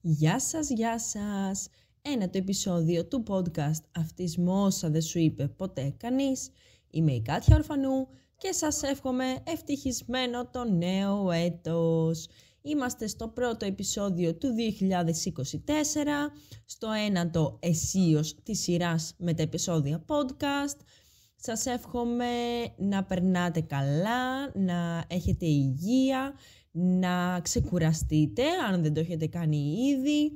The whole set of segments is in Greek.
Γεια σας, γεια σας! Ένα το επεισόδιο του podcast μόσα δεν σου είπε ποτέ κανείς». Είμαι η Κάτια Ορφανού και σας εύχομαι ευτυχισμένο το νέο έτος. Είμαστε στο πρώτο επεισόδιο του 2024, στο ένατο εσίος της σειράς με τα επεισόδια podcast. Σας εύχομαι να περνάτε καλά, να έχετε υγεία, να ξεκουραστείτε αν δεν το έχετε κάνει ήδη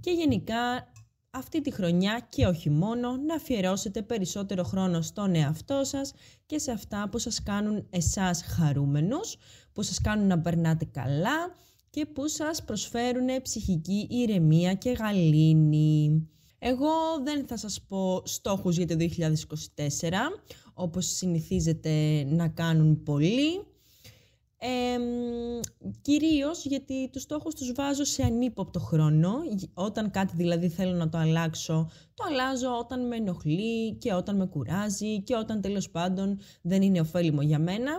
και γενικά αυτή τη χρονιά και όχι μόνο να αφιερώσετε περισσότερο χρόνο στον εαυτό σας και σε αυτά που σας κάνουν εσάς χαρούμενους, που σας κάνουν να περνάτε καλά και που σας προσφέρουν ψυχική ηρεμία και γαλήνη. Εγώ δεν θα σας πω στόχους για το 2024, όπως συνηθίζετε να κάνουν πολλοί, ε, κυρίως γιατί τους στόχους τους βάζω σε ανύποπτο χρόνο, όταν κάτι δηλαδή θέλω να το αλλάξω, το αλλάζω όταν με ενοχλεί και όταν με κουράζει και όταν τέλος πάντων δεν είναι ωφέλιμο για μένα.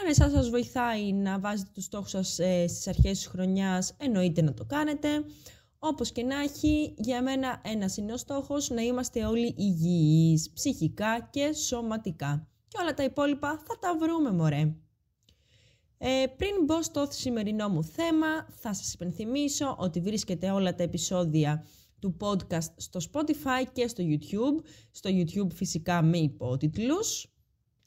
Αν εσάς σας βοηθάει να βάζετε τους στόχους σας ε, στις αρχές της χρονιάς, εννοείται να το κάνετε. Όπως και να έχει, για μένα ένας είναι ο στόχος να είμαστε όλοι υγιείς, ψυχικά και σωματικά. Και όλα τα υπόλοιπα θα τα βρούμε μωρέ. Ε, πριν μπω στο σημερινό μου θέμα, θα σας υπενθυμίσω ότι βρίσκεται όλα τα επεισόδια του podcast στο Spotify και στο YouTube. Στο YouTube φυσικά με υπότιτλους.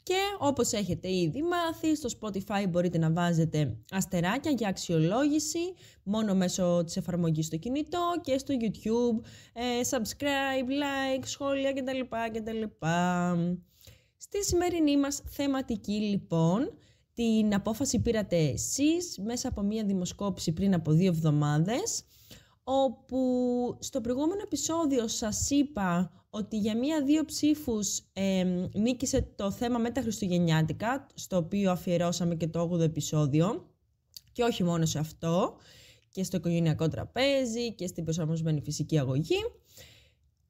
Και όπως έχετε ήδη μάθει, στο Spotify μπορείτε να βάζετε αστεράκια για αξιολόγηση μόνο μέσω της εφαρμογής στο κινητό και στο YouTube ε, subscribe, like, σχόλια κτλ. κτλ. Στη σημερινή μας θεματική λοιπόν την απόφαση πήρατε εσείς μέσα από μία δημοσκόπηση πριν από δύο εβδομάδες, όπου στο προηγούμενο επεισόδιο σας είπα ότι για μία-δύο ψήφους νίκησε το θέμα με στο οποίο αφιερώσαμε και το 8ο επεισόδιο, και όχι μόνο σε αυτό, και στο οικογενειακό τραπέζι και στην προσαρμοσμένη φυσική αγωγή.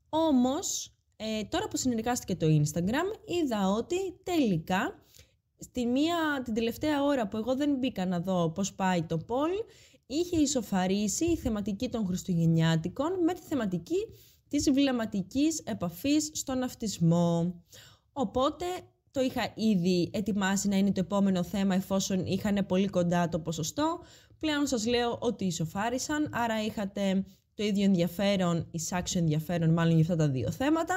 Όμως, ε, τώρα που συνεργάστηκε το Instagram, είδα ότι τελικά Στη μία, την τελευταία ώρα που εγώ δεν μπήκα να δω πώς πάει το πόλ, είχε ισοφαρίσει η θεματική των Χριστουγεννιάτικων με τη θεματική της βλαματικής επαφής στον αυτισμό. Οπότε το είχα ήδη ετοιμάσει να είναι το επόμενο θέμα εφόσον είχαν πολύ κοντά το ποσοστό. Πλέον σας λέω ότι ισοφάρισαν, άρα είχατε το ίδιο ενδιαφέρον, εισάξιο ενδιαφέρον μάλλον για αυτά τα δύο θέματα.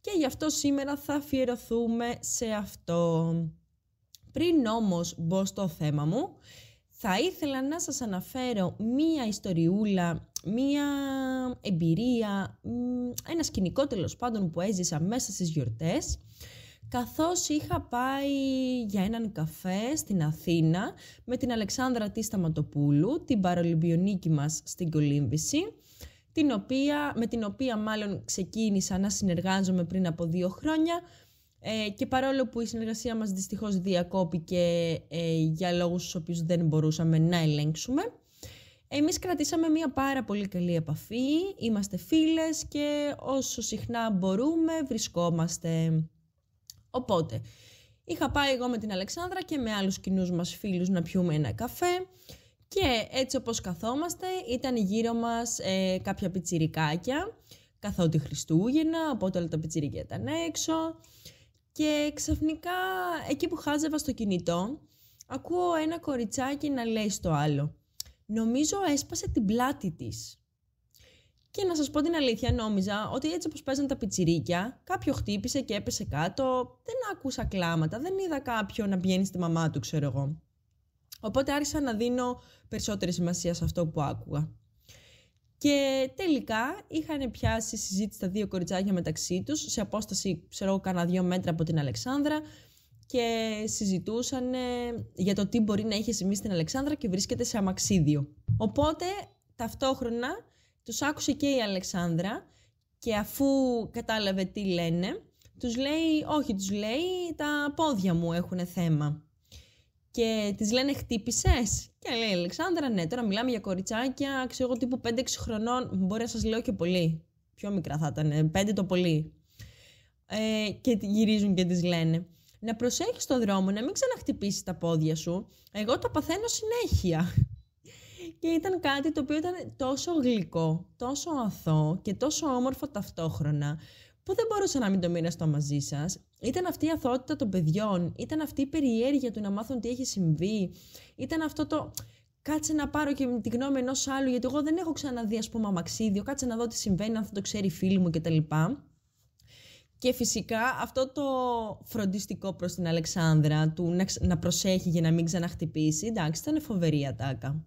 Και γι' αυτό σήμερα θα αφιερωθούμε σε αυτό. Πριν όμως μπω στο θέμα μου, θα ήθελα να σας αναφέρω μία ιστοριούλα, μία εμπειρία, ένα σκηνικό τέλος πάντων που έζησα μέσα στις γιορτές, καθώς είχα πάει για έναν καφέ στην Αθήνα με την Αλεξάνδρα Τίσταματοπούλου, την παρολυμπιονίκη μας στην Κολύμβηση, την οποία, με την οποία μάλλον ξεκίνησα να συνεργάζομαι πριν από δύο χρόνια ε, και παρόλο που η συνεργασία μας δυστυχώς διακόπηκε ε, για λόγους στους οποίους δεν μπορούσαμε να ελέγξουμε, εμείς κρατήσαμε μια πάρα πολύ καλή επαφή, είμαστε φίλες και όσο συχνά μπορούμε βρισκόμαστε. Οπότε, είχα πάει εγώ με την Αλεξάνδρα και με άλλους κοινούς μας φίλους να πιούμε ένα καφέ και έτσι όπως καθόμαστε ήταν γύρω μας ε, κάποια πιτσιρικάκια καθότι Χριστούγεννα, οπότε όλα τα πιτσιρικά ήταν έξω. Και ξαφνικά, εκεί που χάζευα στο κινητό, ακούω ένα κοριτσάκι να λέει στο άλλο. Νομίζω έσπασε την πλάτη της. Και να σας πω την αλήθεια, νόμιζα ότι έτσι όπως παίζαν τα πιτσιρίκια, κάποιο χτύπησε και έπεσε κάτω, δεν άκουσα κλάματα, δεν είδα κάποιο να πηγαίνει στη μαμά του, ξέρω εγώ. Οπότε άρχισα να δίνω περισσότερη σημασία σε αυτό που άκουγα. Και τελικά είχαν πιάσει συζήτηση τα δύο κοριτσάκια μεταξύ τους, σε απόσταση, ξέρω κανένα δύο μέτρα από την Αλεξάνδρα, και συζητούσαν για το τι μπορεί να είχε συμβεί στην Αλεξάνδρα και βρίσκεται σε αμαξίδιο. Οπότε ταυτόχρονα τους άκουσε και η Αλεξάνδρα και αφού κατάλαβε τι λένε, τους λέει, όχι, τους λέει, τα πόδια μου έχουν θέμα. Και της λένε χτύπησες και λέει η Αλεξάνδρα, ναι, τώρα μιλάμε για κοριτσάκια, ξέρω εγώ τύπου 5-6 χρονών, μπορεί να σας λέω και πολύ. Πιο μικρά θα ήταν, 5 ε, το πολύ. Ε, και γυρίζουν και τις λένε. Να προσέχεις τον δρόμο, να μην ξαναχτυπήσεις τα πόδια σου. Εγώ το παθαίνω συνέχεια. Και ήταν κάτι το οποίο ήταν τόσο γλυκό, τόσο αθώο και τόσο όμορφο ταυτόχρονα, που δεν μπορούσα να μην το μοιραστώ μαζί σας. Ήταν αυτή η αθότητα των παιδιών, ήταν αυτή η περιέργεια του να μάθουν τι έχει συμβεί, ήταν αυτό το κάτσε να πάρω και την γνώμη ενός άλλου, γιατί εγώ δεν έχω ξαναδεί, ας πούμε, αμαξίδιο, κάτσε να δω τι συμβαίνει, αν θα το ξέρει η φίλη μου κτλ. Και φυσικά αυτό το φροντιστικό προς την Αλεξάνδρα του να, να προσέχει για να μην ξαναχτυπήσει, εντάξει, ήταν φοβερή ατάκα.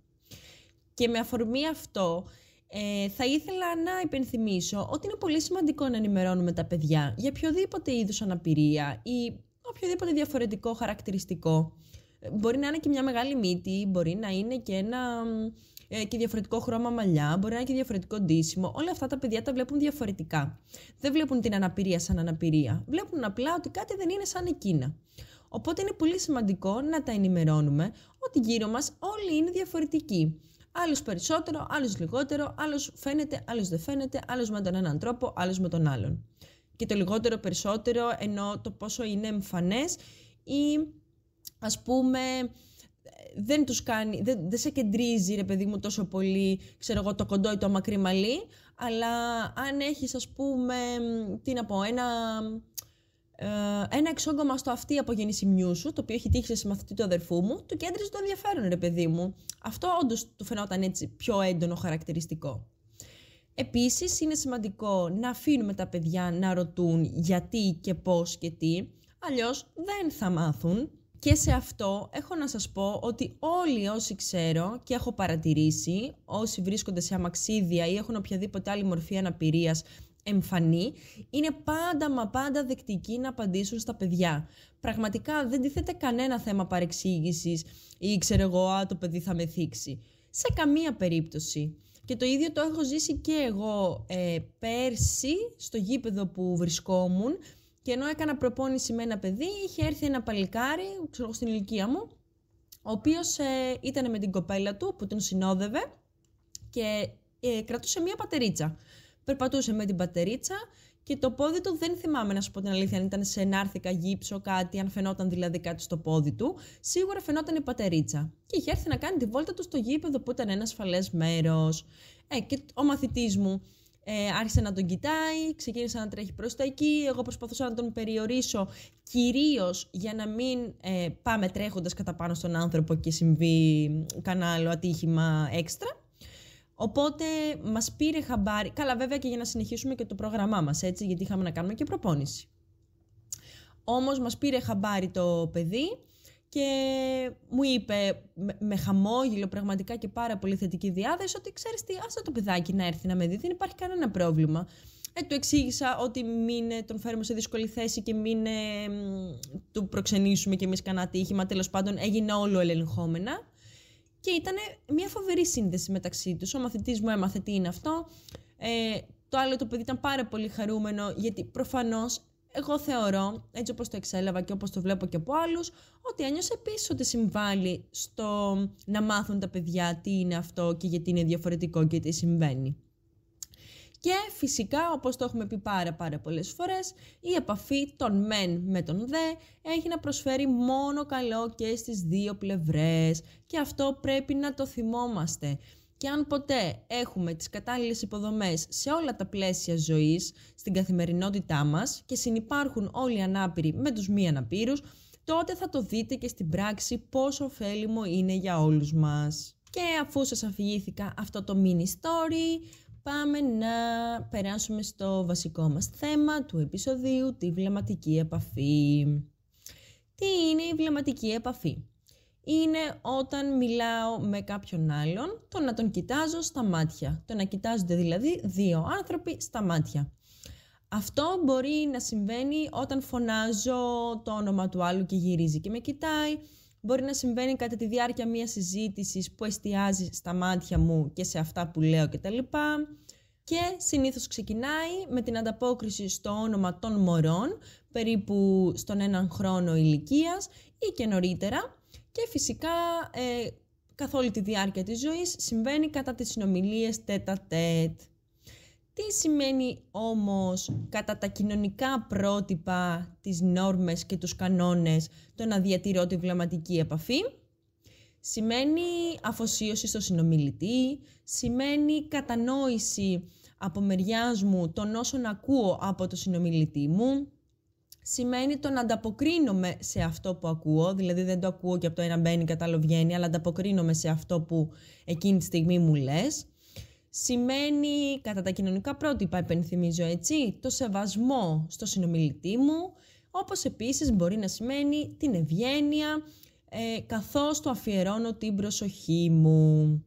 Και με αφορμή αυτό, ε, θα ήθελα να υπενθυμίσω ότι είναι πολύ σημαντικό να ενημερώνουμε τα παιδιά για οποιοδήποτε είδους αναπηρία ή οποιοδήποτε διαφορετικό χαρακτηριστικό. Ε, μπορεί να είναι και μια μεγάλη μύτη, μπορεί να είναι και ένα ε, και διαφορετικό χρώμα μαλλιά, μπορεί να είναι και διαφορετικό ντύσιμο. Όλα αυτά τα παιδιά τα βλέπουν διαφορετικά. Δεν βλέπουν την αναπηρία σαν αναπηρία. Βλέπουν απλά ότι κάτι δεν είναι σαν εκείνα. Οπότε είναι πολύ σημαντικό να τα ενημερώνουμε ότι γύρω μας όλοι είναι διαφορετικοί. Άλλος περισσότερο, άλλος λιγότερο, άλλος φαίνεται, άλλος δεν φαίνεται, άλλος με τον έναν τρόπο, άλλος με τον άλλον. Και το λιγότερο περισσότερο ενώ το πόσο είναι εμφανές ή ας πούμε δεν τους κάνει, δεν, δεν σε κεντρίζει ρε παιδί μου τόσο πολύ, ξέρω εγώ το κοντό ή το μακρύ μαλλί, αλλά αν έχεις ας πούμε, τι να πω, ένα ε, ένα εξόγκωμα στο αυτή από γεννησιμιού σου, το οποίο έχει τύχει σε μαθητή του αδερφού μου, του κέντριζε το ενδιαφέρον, ρε παιδί μου. Αυτό όντως του φαινόταν έτσι πιο έντονο χαρακτηριστικό. Επίσης, είναι σημαντικό να αφήνουμε τα παιδιά να ρωτούν γιατί και πώς και τι, αλλιώς δεν θα μάθουν. Και σε αυτό έχω να σας πω ότι όλοι όσοι ξέρω και έχω παρατηρήσει, όσοι βρίσκονται σε αμαξίδια ή έχουν οποιαδήποτε άλλη μορφή αναπηρίας εμφανή, είναι πάντα μα πάντα δεκτική να απαντήσουν στα παιδιά. Πραγματικά δεν τίθεται κανένα θέμα παρεξήγησης ή ξέρω εγώ, το παιδί θα με θίξει. Σε καμία περίπτωση. Και το ίδιο το έχω ζήσει και εγώ ε, πέρσι στο γήπεδο που βρισκόμουν και ενώ έκανα προπόνηση με ένα παιδί, είχε έρθει ένα παλικάρι, ξέρω στην ηλικία μου, ο οποίος ε, ήταν με την κοπέλα του που τον συνόδευε και ε, κρατούσε μία πατερίτσα περπατούσε με την πατερίτσα και το πόδι του δεν θυμάμαι να σου πω την αλήθεια αν ήταν σε ενάρθηκα γύψο κάτι, αν φαινόταν δηλαδή κάτι στο πόδι του. Σίγουρα φαινόταν η πατερίτσα. Και είχε έρθει να κάνει τη βόλτα του στο γήπεδο που ήταν ένα ασφαλές μέρος. Ε, και ο μαθητής μου ε, άρχισε να τον κοιτάει, ξεκίνησε να τρέχει προς τα εκεί, εγώ προσπαθούσα να τον περιορίσω κυρίως για να μην ε, πάμε τρέχοντας κατά πάνω στον άνθρωπο και συμβεί κανένα άλλο ατύχημα έξτρα. Οπότε μας πήρε χαμπάρι. Καλά, βέβαια και για να συνεχίσουμε και το πρόγραμμά μας, έτσι, γιατί είχαμε να κάνουμε και προπόνηση. Όμως μας πήρε χαμπάρι το παιδί και μου είπε με χαμόγελο πραγματικά και πάρα πολύ θετική διάθεση ότι ξέρεις τι, άστα το παιδάκι να έρθει να με δει, δεν υπάρχει κανένα πρόβλημα. Ε, του εξήγησα ότι μην τον φέρουμε σε δύσκολη θέση και μην του προξενήσουμε κι εμείς κανένα τύχημα. Τέλος πάντων, έγινε όλο ελεγχόμενα. Και ήταν μια φοβερή σύνδεση μεταξύ τους. Ο μαθητής μου έμαθε τι είναι αυτό. Ε, το άλλο το παιδί ήταν πάρα πολύ χαρούμενο, γιατί προφανώς εγώ θεωρώ, έτσι όπως το εξέλαβα και όπως το βλέπω και από άλλους, ότι ένιωσε επίση ότι συμβάλλει στο να μάθουν τα παιδιά τι είναι αυτό και γιατί είναι διαφορετικό και τι συμβαίνει. Και φυσικά, όπως το έχουμε πει πάρα πάρα πολλές φορές, η επαφή των μεν με τον δε έχει να προσφέρει μόνο καλό και στις δύο πλευρές και αυτό πρέπει να το θυμόμαστε. Και αν ποτέ έχουμε τις κατάλληλες υποδομές σε όλα τα πλαίσια ζωής, στην καθημερινότητά μας και συνυπάρχουν όλοι οι ανάπηροι με τους μη αναπήρους, τότε θα το δείτε και στην πράξη πόσο ωφέλιμο είναι για όλους μας. Και αφού σας αφηγήθηκα αυτό το mini story, πάμε να περάσουμε στο βασικό μας θέμα του επεισοδίου, τη βλεμματική επαφή. Τι είναι η βλεμματική επαφή? Είναι όταν μιλάω με κάποιον άλλον, το να τον κοιτάζω στα μάτια. Το να κοιτάζονται δηλαδή δύο άνθρωποι στα μάτια. Αυτό μπορεί να συμβαίνει όταν φωνάζω το όνομα του άλλου και γυρίζει και με κοιτάει, μπορεί να συμβαίνει κατά τη διάρκεια μιας συζήτησης που εστιάζει στα μάτια μου και σε αυτά που λέω κτλ. Και συνήθως ξεκινάει με την ανταπόκριση στο όνομα των μωρών, περίπου στον έναν χρόνο ηλικίας ή και νωρίτερα. Και φυσικά ε, καθ' όλη τη διάρκεια της ζωής συμβαίνει κατά τις συνομιλίες τέτα τέτ. Τι σημαίνει όμως κατά τα κοινωνικά πρότυπα, τις νόρμες και τους κανόνες το να διατηρώ τη βλαματική επαφή. Σημαίνει αφοσίωση στο συνομιλητή, σημαίνει κατανόηση από μεριάς μου των όσων ακούω από το συνομιλητή μου, σημαίνει το να ανταποκρίνομαι σε αυτό που ακούω, δηλαδή δεν το ακούω και από το ένα μπαίνει και το άλλο βγαίνει, αλλά ανταποκρίνομαι σε αυτό που εκείνη τη στιγμή μου λες. Σημαίνει κατά τα κοινωνικά πρότυπα, επενθυμίζω έτσι, το σεβασμό στο συνομιλητή μου, όπως επίσης μπορεί να σημαίνει την ευγένεια, ε, καθώς το αφιερώνω την προσοχή μου.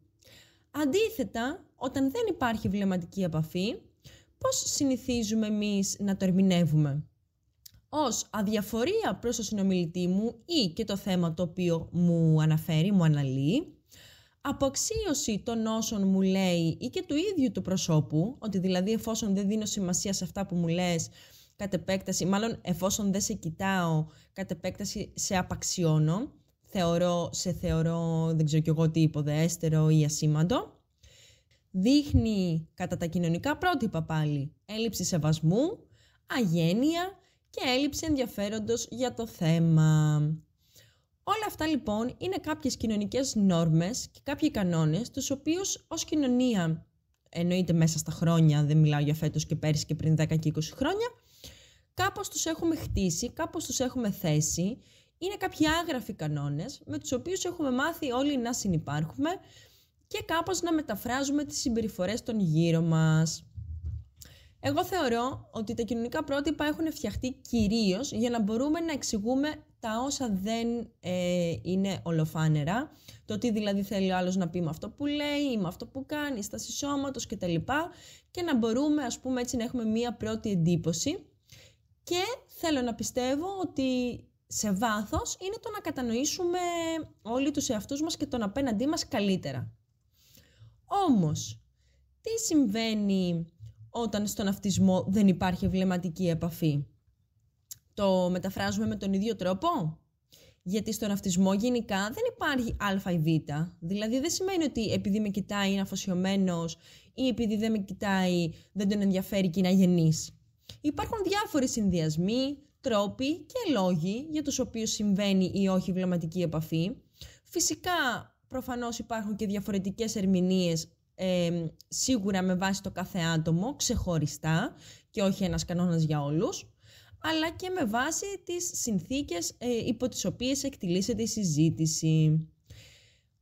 Αντίθετα, όταν δεν υπάρχει βλεμματική επαφή, πώς συνηθίζουμε εμείς να το ερμηνεύουμε. Ως αδιαφορία προς το συνομιλητή μου ή και το θέμα το οποίο μου αναφέρει, μου αναλύει, αποξίωση των όσων μου λέει ή και του ίδιου του προσώπου, ότι δηλαδή εφόσον δεν δίνω σημασία σε αυτά που μου λες, κατ' επέκταση, μάλλον εφόσον δεν σε κοιτάω, κατ' επέκταση σε απαξιώνω, θεωρώ, σε θεωρώ, δεν ξέρω κι εγώ τι, υποδέστερο ή ασήμαντο. Δείχνει κατά τα κοινωνικά πρότυπα πάλι έλλειψη σεβασμού, αγένεια και έλλειψη ενδιαφέροντος για το θέμα. Όλα αυτά λοιπόν είναι κάποιες κοινωνικές νόρμες και κάποιοι κανόνες, τους οποίους ως κοινωνία, εννοείται μέσα στα χρόνια, δεν μιλάω για φέτος και πέρυσι και πριν 10 και 20 χρόνια, κάπως τους έχουμε χτίσει, κάπως τους έχουμε θέσει, είναι κάποιοι άγραφοι κανόνες με τους οποίους έχουμε μάθει όλοι να συνεπάρχουμε και κάπως να μεταφράζουμε τις συμπεριφορές των γύρω μας. Εγώ θεωρώ ότι τα κοινωνικά πρότυπα έχουν φτιαχτεί κυρίως για να μπορούμε να εξηγούμε τα όσα δεν ε, είναι ολοφάνερα, το τι δηλαδή θέλει ο άλλος να πει με αυτό που λέει ή με αυτό που κάνει, στα σώματος κτλ. Και, και να μπορούμε ας πούμε έτσι να έχουμε μία πρώτη εντύπωση και θέλω να πιστεύω ότι σε βάθος είναι το να κατανοήσουμε όλοι τους εαυτούς μας και τον απέναντί μας καλύτερα. Όμως, τι συμβαίνει όταν στον αυτισμό δεν υπάρχει βλεμματική επαφή το μεταφράζουμε με τον ίδιο τρόπο. Γιατί στον αυτισμό γενικά δεν υπάρχει α ή β. Δηλαδή δεν σημαίνει ότι επειδή με κοιτάει είναι αφοσιωμένος ή επειδή δεν με κοιτάει δεν τον ενδιαφέρει και είναι αγενής. Υπάρχουν διάφοροι συνδυασμοί, τρόποι και λόγοι για τους οποίους συμβαίνει ή όχι βλαματική επαφή. Φυσικά προφανώς υπάρχουν και διαφορετικές ερμηνείες ε, σίγουρα με βάση το κάθε άτομο, ξεχωριστά και όχι ένας κανόνας για όλους αλλά και με βάση τις συνθήκες ε, υπό τις οποίες εκτιλήσεται η συζήτηση.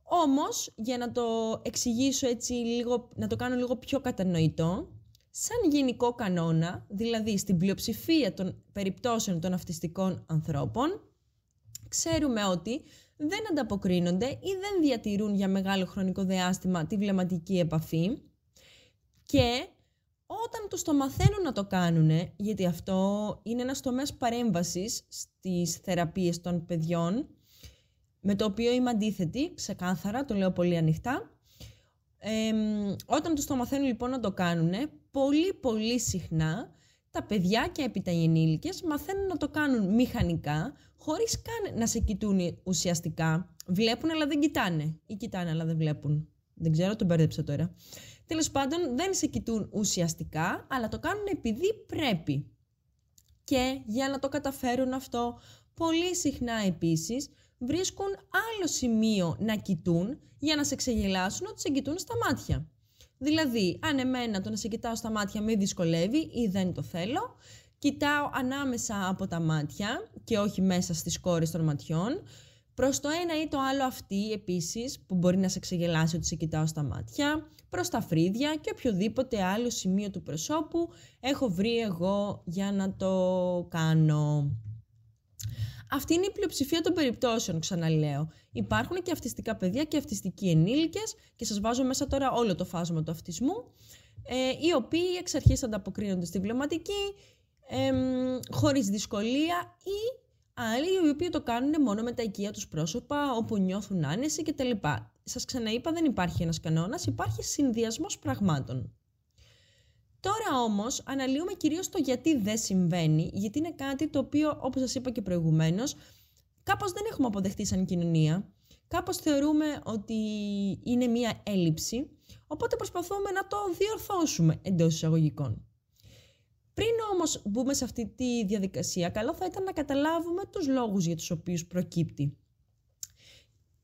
Όμως, για να το εξηγήσω έτσι λίγο, να το κάνω λίγο πιο κατανοητό, σαν γενικό κανόνα, δηλαδή στην πλειοψηφία των περιπτώσεων των αυτιστικών ανθρώπων, ξέρουμε ότι δεν ανταποκρίνονται ή δεν διατηρούν για μεγάλο χρονικό διάστημα τη βλεμματική επαφή και όταν τους το μαθαίνουν να το κάνουν, γιατί αυτό είναι ένας τομέας παρέμβασης στις θεραπείες των παιδιών, με το οποίο είμαι αντίθετη, ξεκάθαρα, το λέω πολύ ανοιχτά. όταν τους το μαθαίνουν λοιπόν να το κάνουν, πολύ πολύ συχνά τα παιδιά και οι ενήλικες μαθαίνουν να το κάνουν μηχανικά, χωρίς καν να σε κοιτούν ουσιαστικά. Βλέπουν αλλά δεν κοιτάνε ή κοιτάνε αλλά δεν βλέπουν. Δεν ξέρω, τον μπέρδεψα τώρα. Τέλος πάντων, δεν σε κοιτούν ουσιαστικά, αλλά το κάνουν επειδή πρέπει. Και για να το καταφέρουν αυτό, πολύ συχνά επίσης βρίσκουν άλλο σημείο να κοιτούν για να σε ξεγελάσουν ότι σε κοιτούν στα μάτια. Δηλαδή, αν εμένα το να σε κοιτάω στα μάτια με δυσκολεύει ή δεν το θέλω, κοιτάω ανάμεσα από τα μάτια και όχι μέσα στις κόρες των ματιών, Προς το ένα ή το άλλο αυτή επίσης, που μπορεί να σε ξεγελάσει ότι σε κοιτάω στα μάτια, προς τα φρύδια και οποιοδήποτε άλλο σημείο του προσώπου έχω βρει εγώ για να το κάνω. Αυτή είναι η πλειοψηφία των περιπτώσεων, ξαναλέω. Υπάρχουν και αυτιστικά παιδιά και αυτιστικοί ενήλικες και σας βάζω μέσα τώρα όλο το φάσμα του αυτισμού, ε, οι οποίοι εξ αρχής ανταποκρίνονται στην πληματική, ε, χωρίς δυσκολία ή άλλοι οι οποίοι το κάνουν μόνο με τα οικεία τους πρόσωπα, όπου νιώθουν άνεση κτλ σας ξαναείπα δεν υπάρχει ένας κανόνας, υπάρχει συνδυασμός πραγμάτων. Τώρα όμως αναλύουμε κυρίως το γιατί δεν συμβαίνει, γιατί είναι κάτι το οποίο όπως σας είπα και προηγουμένως, κάπως δεν έχουμε αποδεχτεί σαν κοινωνία, κάπως θεωρούμε ότι είναι μία έλλειψη, οπότε προσπαθούμε να το διορθώσουμε εντός εισαγωγικών. Πριν όμως μπούμε σε αυτή τη διαδικασία, καλό θα ήταν να καταλάβουμε τους λόγους για τους οποίους προκύπτει.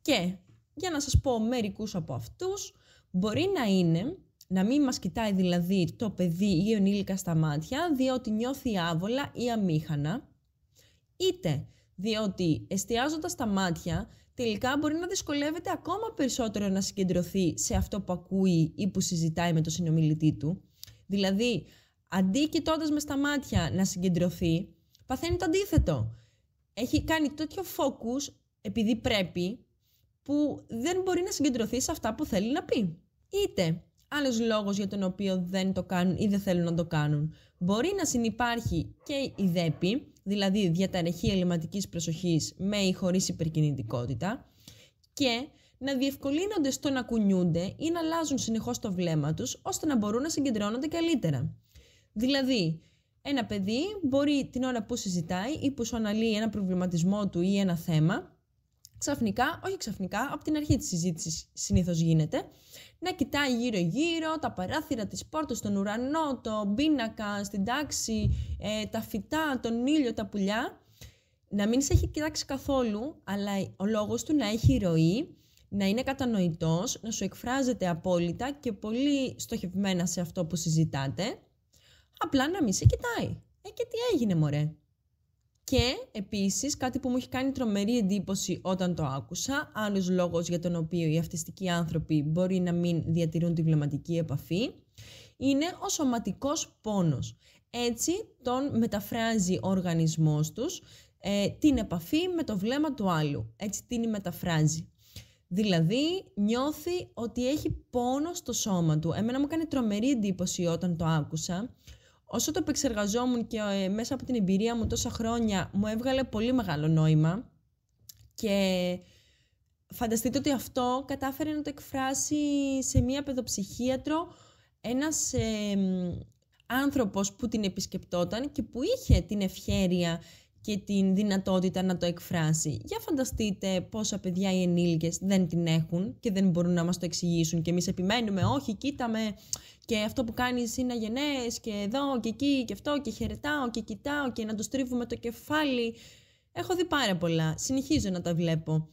Και για να σας πω μερικούς από αυτούς, μπορεί να είναι να μην μας κοιτάει δηλαδή το παιδί ή ο ενήλικα στα μάτια, διότι νιώθει άβολα ή αμήχανα, είτε διότι εστιάζοντας τα μάτια τελικά μπορεί να δυσκολεύεται ακόμα περισσότερο να συγκεντρωθεί σε αυτό που ακούει ή που συζητάει με τον συνομιλητή του. Δηλαδή, αντί κοιτώντας μες στα μάτια να συγκεντρωθεί, παθαίνει το αντίθετο. Έχει κάνει τέτοιο focus επειδή πρέπει που δεν μπορεί να συγκεντρωθεί σε αυτά που θέλει να πει. Είτε άλλος λόγος για τον οποίο δεν το κάνουν ή δεν θέλουν να το κάνουν. Μπορεί να συνεπάρχει και η ΔΕΠΗ, δηλαδή διαταραχή ελληματικής προσοχής με ή χωρίς υπερκινητικότητα και να διευκολύνονται στο να κουνιούνται ή να αλλάζουν συνεχώς το βλέμμα τους ώστε να μπορούν να συγκεντρώνονται καλύτερα. Δηλαδή, ένα παιδί μπορεί την ώρα που συζητάει ή που σου αναλύει ένα προβληματισμό του ή ένα θέμα ξαφνικά, όχι ξαφνικά, από την αρχή της συζήτησης συνήθως γίνεται, να κοιτάει γύρω-γύρω, τα παράθυρα της πόρτας, τον ουρανό, τον πίνακα, στην τάξη, ε, τα φυτά, τον ήλιο, τα πουλιά. Να μην σε έχει κοιτάξει καθόλου, αλλά ο λόγος του να έχει ροή, να είναι κατανοητός, να σου εκφράζεται απόλυτα και πολύ στοχευμένα σε αυτό που συζητάτε, απλά να μην σε κοιτάει. Ε, και τι έγινε μωρέ. Και επίσης κάτι που μου έχει κάνει τρομερή εντύπωση όταν το άκουσα, άλλος λόγος για τον οποίο οι αυτιστικοί άνθρωποι μπορεί να μην διατηρούν τη βλεμματική επαφή, είναι ο σωματικός πόνος. Έτσι τον μεταφράζει ο οργανισμός τους ε, την επαφή με το βλέμμα του άλλου. Έτσι την μεταφράζει. Δηλαδή νιώθει ότι έχει πόνο στο σώμα του. Εμένα μου κάνει τρομερή εντύπωση όταν το άκουσα όσο το επεξεργαζόμουν και ε, μέσα από την εμπειρία μου τόσα χρόνια μου έβγαλε πολύ μεγάλο νόημα και φανταστείτε ότι αυτό κατάφερε να το εκφράσει σε μία παιδοψυχίατρο ένας ε, άνθρωπος που την επισκεπτόταν και που είχε την ευχέρεια και την δυνατότητα να το εκφράσει. Για φανταστείτε πόσα παιδιά οι ενήλικες δεν την έχουν και δεν μπορούν να μας το εξηγήσουν και εμείς επιμένουμε, όχι κοίταμε και αυτό που κάνεις είναι αγενές και εδώ και εκεί και αυτό και χαιρετάω και κοιτάω και να το στρίβουμε το κεφάλι. Έχω δει πάρα πολλά, συνεχίζω να τα βλέπω.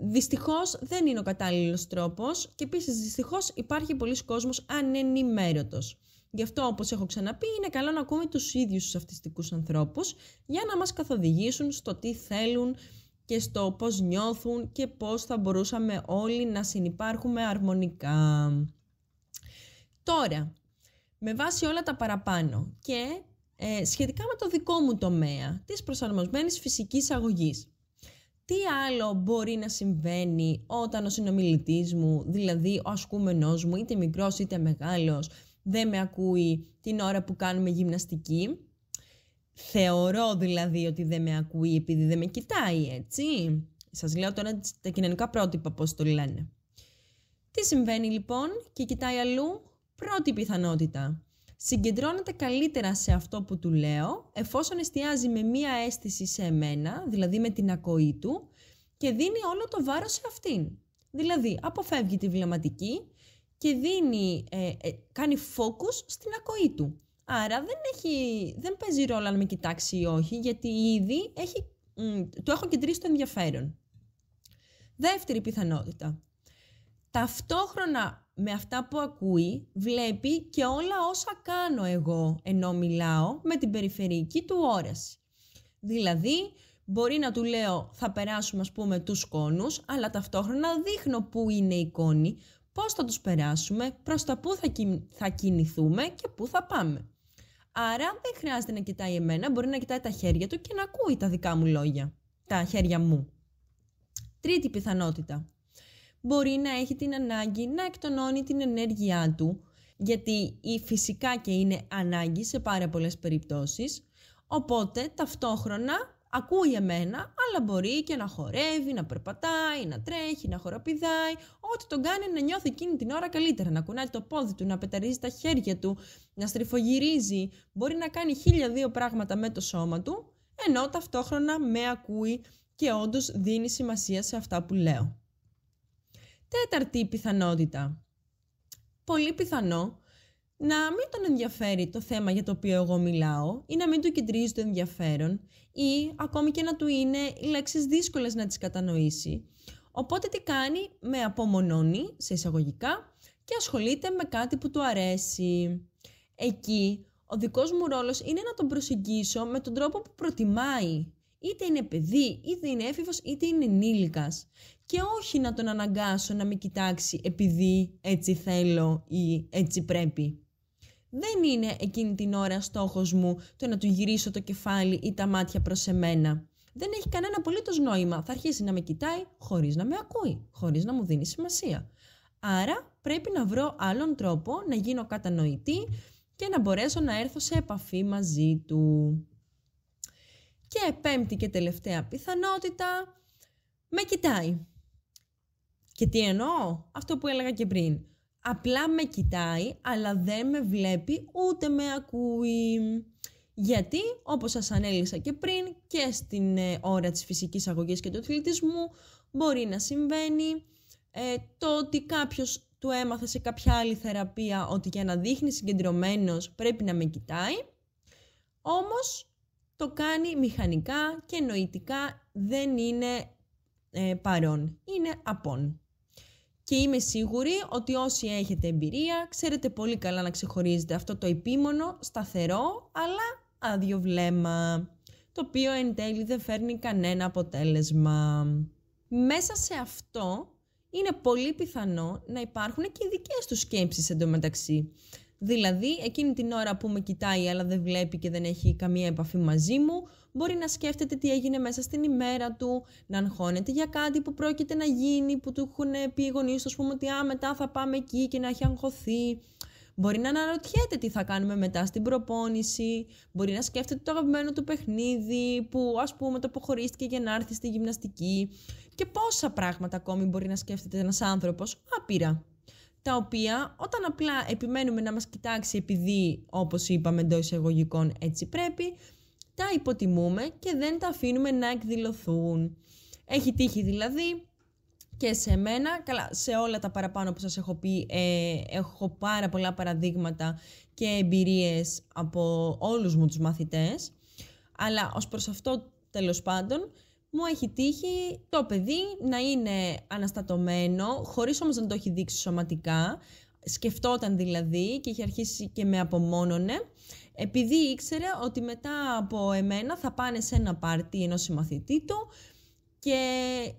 Δυστυχώς δεν είναι ο κατάλληλος τρόπος και επίσης δυστυχώς υπάρχει πολλοί κόσμος ανενημέρωτος. Γι' αυτό, όπως έχω ξαναπεί, είναι καλό να ακούμε τους ίδιους τους αυτιστικούς ανθρώπους για να μας καθοδηγήσουν στο τι θέλουν και στο πώς νιώθουν και πώς θα μπορούσαμε όλοι να συνεπάρχουμε αρμονικά. Τώρα, με βάση όλα τα παραπάνω και ε, σχετικά με το δικό μου τομέα της προσαρμοσμένης φυσικής αγωγής. Τι άλλο μπορεί να συμβαίνει όταν ο συνομιλητής μου, δηλαδή ο ασκούμενός μου, είτε μικρός είτε μεγάλος, δεν με ακούει την ώρα που κάνουμε γυμναστική. Θεωρώ δηλαδή ότι δεν με ακούει επειδή δεν με κοιτάει, έτσι. Σας λέω τώρα τα κοινωνικά πρότυπα πώς το λένε. Τι συμβαίνει λοιπόν και κοιτάει αλλού, πρώτη πιθανότητα. Συγκεντρώνεται καλύτερα σε αυτό που του λέω, εφόσον εστιάζει με μία αίσθηση σε εμένα, δηλαδή με την ακοή του, και δίνει όλο το βάρος σε αυτήν. Δηλαδή, αποφεύγει τη βλεμματική και δίνει, ε, ε, κάνει focus στην ακοή του. Άρα δεν, έχει, δεν παίζει ρόλο αν με κοιτάξει ή όχι, γιατί ήδη έχει, το έχω κεντρήσει το ενδιαφέρον. Δεύτερη πιθανότητα. Ταυτόχρονα με αυτά που ακούει, βλέπει και όλα όσα κάνω εγώ ενώ μιλάω με την περιφερειακή του όραση. Δηλαδή, μπορεί να του λέω θα περάσουμε ας πούμε τους κόνους, αλλά ταυτόχρονα δείχνω που είναι η κόνη, πώς θα τους περάσουμε, προς τα πού θα, κινηθούμε και πού θα πάμε. Άρα δεν χρειάζεται να κοιτάει εμένα, μπορεί να κοιτάει τα χέρια του και να ακούει τα δικά μου λόγια, τα χέρια μου. Τρίτη πιθανότητα. Μπορεί να έχει την ανάγκη να εκτονώνει την ενέργειά του, γιατί η φυσικά και είναι ανάγκη σε πάρα πολλές περιπτώσεις, οπότε ταυτόχρονα ακούει εμένα, αλλά μπορεί και να χορεύει, να περπατάει, να τρέχει, να χοροπηδάει. Ό,τι τον κάνει να νιώθει εκείνη την ώρα καλύτερα. Να κουνάει το πόδι του, να πεταρίζει τα χέρια του, να στριφογυρίζει. Μπορεί να κάνει χίλια δύο πράγματα με το σώμα του, ενώ ταυτόχρονα με ακούει και όντως δίνει σημασία σε αυτά που λέω. Τέταρτη πιθανότητα. Πολύ πιθανό να μην τον ενδιαφέρει το θέμα για το οποίο εγώ μιλάω ή να μην του κεντρίζει το ενδιαφέρον ή ακόμη και να του είναι λέξεις δύσκολες να τις κατανοήσει. Οπότε τι κάνει, με απομονώνει σε εισαγωγικά και ασχολείται με κάτι που του αρέσει. Εκεί ο δικός μου ρόλος είναι να τον προσεγγίσω με τον τρόπο που προτιμάει. Είτε είναι παιδί, είτε είναι έφηβος, είτε είναι ενήλικας. Και όχι να τον αναγκάσω να με κοιτάξει επειδή έτσι θέλω ή έτσι πρέπει δεν είναι εκείνη την ώρα στόχος μου το να του γυρίσω το κεφάλι ή τα μάτια προς εμένα. Δεν έχει κανένα απολύτως νόημα. Θα αρχίσει να με κοιτάει χωρίς να με ακούει, χωρίς να μου δίνει σημασία. Άρα πρέπει να βρω άλλον τρόπο να γίνω κατανοητή και να μπορέσω να έρθω σε επαφή μαζί του. Και πέμπτη και τελευταία πιθανότητα, με κοιτάει. Και τι εννοώ, αυτό που έλεγα και πριν απλά με κοιτάει, αλλά δεν με βλέπει ούτε με ακούει. Γιατί, όπως σας ανέλησα και πριν και στην ε, ώρα της φυσικής αγωγής και του αθλητισμού, μπορεί να συμβαίνει ε, το ότι κάποιος του έμαθε σε κάποια άλλη θεραπεία ότι για να δείχνει συγκεντρωμένος πρέπει να με κοιτάει, όμως το κάνει μηχανικά και νοητικά, δεν είναι ε, παρόν, είναι απόν. Και είμαι σίγουρη ότι όσοι έχετε εμπειρία, ξέρετε πολύ καλά να ξεχωρίζετε αυτό το επίμονο, σταθερό, αλλά άδειο βλέμμα, το οποίο εν τέλει δεν φέρνει κανένα αποτέλεσμα. Μέσα σε αυτό είναι πολύ πιθανό να υπάρχουν και οι δικές τους σκέψεις εντωμεταξύ. Δηλαδή, εκείνη την ώρα που με κοιτάει αλλά δεν βλέπει και δεν έχει καμία επαφή μαζί μου, μπορεί να σκέφτεται τι έγινε μέσα στην ημέρα του, να αγχώνεται για κάτι που πρόκειται να γίνει, που του έχουν πει οι γονείς τους, πούμε ότι α, μετά θα πάμε εκεί και να έχει αγχωθεί. Μπορεί να αναρωτιέται τι θα κάνουμε μετά στην προπόνηση, μπορεί να σκέφτεται το αγαπημένο του παιχνίδι που ας πούμε το αποχωρίστηκε για να έρθει στη γυμναστική και πόσα πράγματα ακόμη μπορεί να σκέφτεται ένας άνθρωπος άπειρα τα οποία όταν απλά επιμένουμε να μας κοιτάξει επειδή όπως είπαμε εντός εισαγωγικών έτσι πρέπει, τα υποτιμούμε και δεν τα αφήνουμε να εκδηλωθούν. Έχει τύχει δηλαδή και σε μένα, καλά σε όλα τα παραπάνω που σας έχω πει, ε, έχω πάρα πολλά παραδείγματα και εμπειρίες από όλους μου τους μαθητές, αλλά ως προς αυτό τέλος πάντων μου έχει τύχει το παιδί να είναι αναστατωμένο, χωρίς όμως να το έχει δείξει σωματικά, σκεφτόταν δηλαδή και είχε αρχίσει και με απομόνωνε, επειδή ήξερε ότι μετά από εμένα θα πάνε σε ένα πάρτι ενός συμμαθητή του και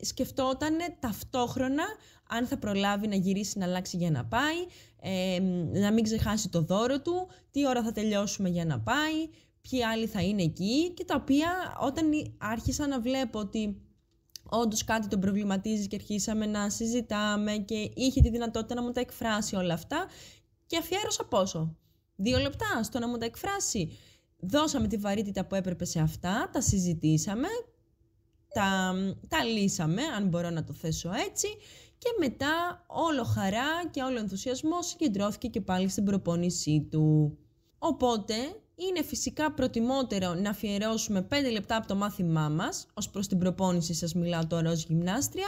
σκεφτόταν ταυτόχρονα αν θα προλάβει να γυρίσει να αλλάξει για να πάει, ε, να μην ξεχάσει το δώρο του, τι ώρα θα τελειώσουμε για να πάει, ποιοι άλλοι θα είναι εκεί και τα οποία όταν άρχισα να βλέπω ότι όντως κάτι τον προβληματίζει και αρχίσαμε να συζητάμε και είχε τη δυνατότητα να μου τα εκφράσει όλα αυτά και αφιέρωσα πόσο. Δύο λεπτά στο να μου τα εκφράσει. Δώσαμε τη βαρύτητα που έπρεπε σε αυτά, τα συζητήσαμε, τα, τα λύσαμε, αν μπορώ να το θέσω έτσι, και μετά όλο χαρά και όλο ενθουσιασμό συγκεντρώθηκε και πάλι στην προπόνησή του. Οπότε είναι φυσικά προτιμότερο να αφιερώσουμε 5 λεπτά από το μάθημά μας, ως προς την προπόνηση σας μιλάω τώρα ως γυμνάστρια,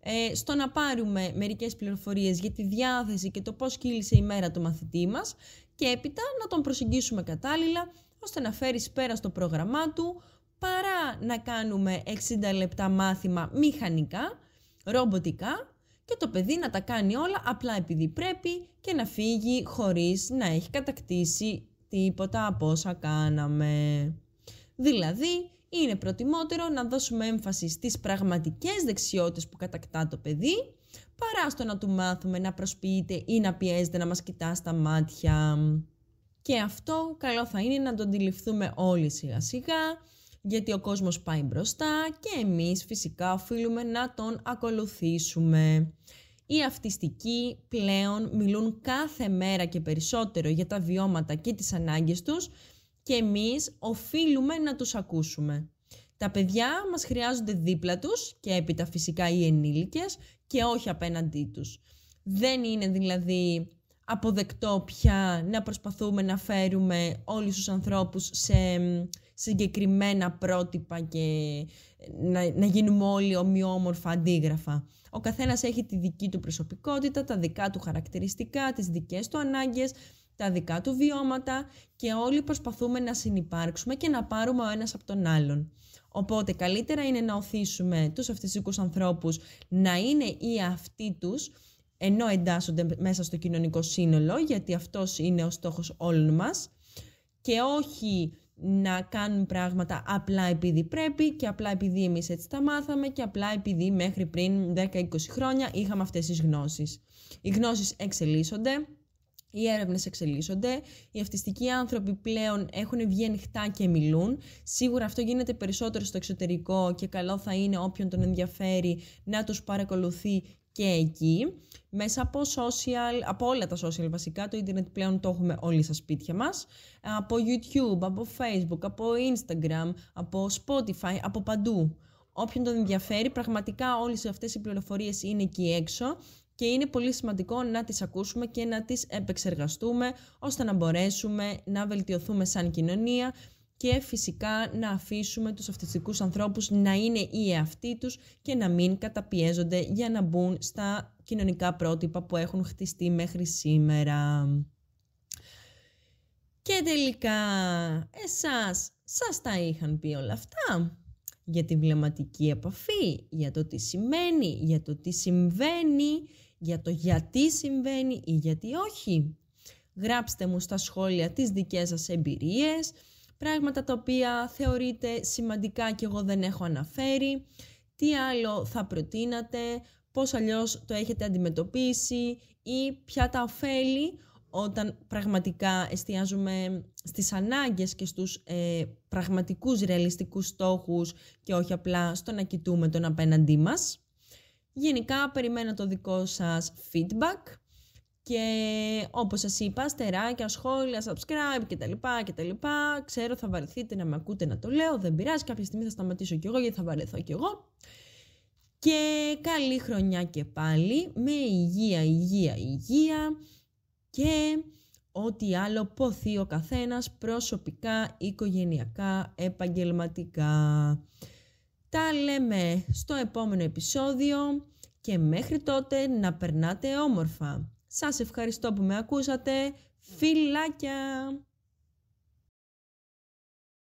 ε, στο να πάρουμε μερικές πληροφορίες για τη διάθεση και το πώς κύλησε η μέρα του μαθητή μας και έπειτα να τον προσεγγίσουμε κατάλληλα ώστε να φέρει πέρα στο πρόγραμμά του παρά να κάνουμε 60 λεπτά μάθημα μηχανικά, ρομποτικά και το παιδί να τα κάνει όλα απλά επειδή πρέπει και να φύγει χωρίς να έχει κατακτήσει τίποτα από όσα κάναμε. Δηλαδή, είναι προτιμότερο να δώσουμε έμφαση στις πραγματικές δεξιότητες που κατακτά το παιδί, παρά στο να του μάθουμε να προσποιείται ή να πιέζεται να μας κοιτά στα μάτια. Και αυτό καλό θα είναι να το αντιληφθούμε όλοι σιγά σιγά, γιατί ο κόσμος πάει μπροστά και εμείς φυσικά οφείλουμε να τον ακολουθήσουμε. Οι αυτιστικοί πλέον μιλούν κάθε μέρα και περισσότερο για τα βιώματα και τις ανάγκες τους και εμείς οφείλουμε να τους ακούσουμε. Τα παιδιά μας χρειάζονται δίπλα τους και έπειτα φυσικά οι ενήλικες και όχι απέναντί τους. Δεν είναι δηλαδή αποδεκτό πια να προσπαθούμε να φέρουμε όλους τους ανθρώπους σε συγκεκριμένα πρότυπα και να, να γίνουμε όλοι ομοιόμορφα αντίγραφα. Ο καθένας έχει τη δική του προσωπικότητα, τα δικά του χαρακτηριστικά, τις δικές του ανάγκες, τα δικά του βιώματα και όλοι προσπαθούμε να συνεπάρξουμε και να πάρουμε ο ένας από τον άλλον. Οπότε καλύτερα είναι να οθήσουμε τους αυτιστικούς ανθρώπους να είναι οι αυτοί τους ενώ εντάσσονται μέσα στο κοινωνικό σύνολο γιατί αυτός είναι ο στόχος όλων μας και όχι να κάνουν πράγματα απλά επειδή πρέπει και απλά επειδή εμείς έτσι τα μάθαμε και απλά επειδή μέχρι πριν 10-20 χρόνια είχαμε αυτές τις γνώσεις. Οι γνώσεις εξελίσσονται, οι έρευνες εξελίσσονται, οι αυτιστικοί άνθρωποι πλέον έχουν βγει ανοιχτά και μιλούν. Σίγουρα αυτό γίνεται περισσότερο στο εξωτερικό και καλό θα είναι όποιον τον ενδιαφέρει να τους παρακολουθεί και εκεί, μέσα από social, από όλα τα social βασικά, το ίντερνετ πλέον το έχουμε όλοι στα σπίτια μας, από YouTube, από Facebook, από Instagram, από Spotify, από παντού. Όποιον τον ενδιαφέρει, πραγματικά όλες αυτές οι πληροφορίες είναι εκεί έξω και είναι πολύ σημαντικό να τις ακούσουμε και να τις επεξεργαστούμε ώστε να μπορέσουμε να βελτιωθούμε σαν κοινωνία και φυσικά να αφήσουμε τους αυτιστικούς ανθρώπους να είναι οι εαυτοί τους και να μην καταπιέζονται για να μπουν στα κοινωνικά πρότυπα που έχουν χτιστεί μέχρι σήμερα. Και τελικά, εσάς σας τα είχαν πει όλα αυτά για τη βλεμματική επαφή, για το τι σημαίνει, για το τι συμβαίνει, για το γιατί συμβαίνει ή γιατί όχι. Γράψτε μου στα σχόλια τις δικές σας εμπειρίες, πράγματα τα οποία θεωρείτε σημαντικά και εγώ δεν έχω αναφέρει, τι άλλο θα προτείνατε, πώς αλλιώς το έχετε αντιμετωπίσει ή ποια τα ωφέλη όταν πραγματικά εστιάζουμε στις ανάγκες και στους ε, πραγματικούς ρεαλιστικούς στόχους και όχι απλά στο να κοιτούμε τον απέναντί μας. Γενικά περιμένω το δικό σας feedback και όπως σας είπα, στεράκια, σχόλια, subscribe κτλ. Ξέρω θα βαρεθείτε να με ακούτε να το λέω, δεν πειράζει, κάποια στιγμή θα σταματήσω κι εγώ γιατί θα βαρεθώ κι εγώ. Και καλή χρονιά και πάλι, με υγεία, υγεία, υγεία και ό,τι άλλο ποθεί ο καθένας προσωπικά, οικογενειακά, επαγγελματικά. Τα λέμε στο επόμενο επεισόδιο και μέχρι τότε να περνάτε όμορφα. Σας ευχαριστώ που με ακούσατε. Φιλάκια!